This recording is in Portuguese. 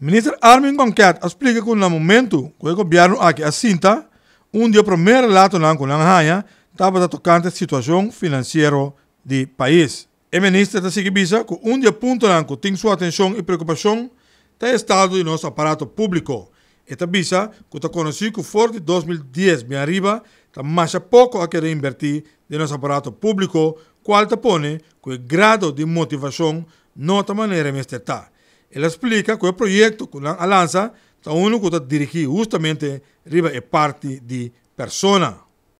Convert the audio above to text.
Ministro Armin Conquiat explica que no momento que o governo aqui assinta, um dia primeiro relato na Anhanha estava tocante a situação financeira do país. O ministro da Seguibisa, que um dia ponto na que tem sua atenção e preocupação, está estado de nosso aparato público. E bisa, que está conhecido que forte 2010 bem arriba, está mais a pouco a querer invertir de nosso aparato público, qual te pone que o grado de motivação nota maneira mestre ela explica qual é o projeto, qual a lança. Então, o único que está dirigido justamente, riba é parte de persona.